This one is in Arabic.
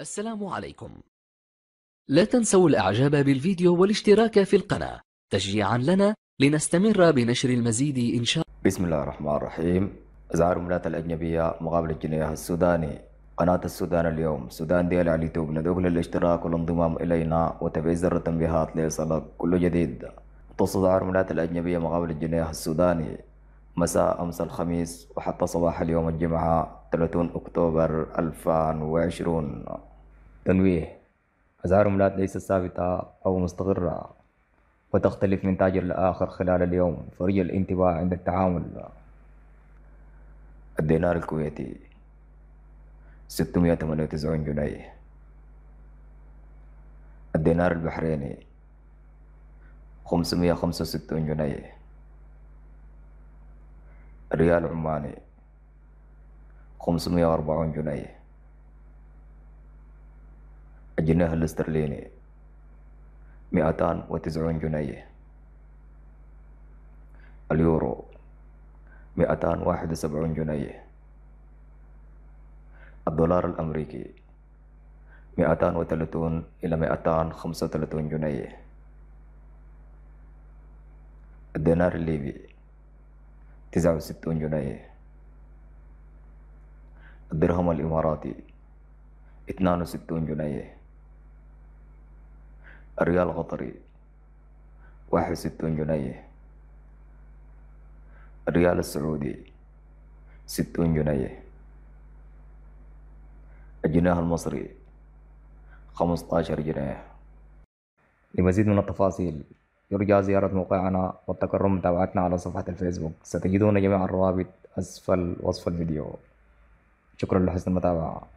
السلام عليكم لا تنسوا الإعجاب بالفيديو والاشتراك في القناة تشجيعا لنا لنستمر بنشر المزيد إن شاء الله بسم الله الرحمن الرحيم أزعار الملات الأجنبية مقابل الجنيه السوداني قناة السودان اليوم سودان ديال على اليوتيوب ندعوك للاشتراك والانضمام إلينا وتفعيل زر التنبيهات ليصلك كل جديد تصدر الملات الأجنبية مقابل الجنيه السوداني مساء أمس الخميس وحتى صباح اليوم الجمعة 30 أكتوبر 2020 تنويه أزهار العملات ليست ثابتة أو مستقرة وتختلف من تاجر لآخر خلال اليوم فرج الانتباه عند التعامل الدينار الكويتي 698 جنيه الدينار البحريني 565 جنيه ريال عماني 540 جنيه الجنيه الاسترليني 290 جنيه اليورو 271 جنيه الدولار الأمريكي 230 إلى 235 جنيه الدينار الليبي 69 جنيه الدرهم الإماراتي 62 جنيه الريال القطري 61 جنيه الريال السعودي 60 جنيه الجنيه المصري 15 جنيه لمزيد من التفاصيل يرجى زيارة موقعنا والتكرم متابعتنا على صفحة الفيسبوك ستجدون جميع الروابط أسفل وصف الفيديو شكرا لحسن المتابعة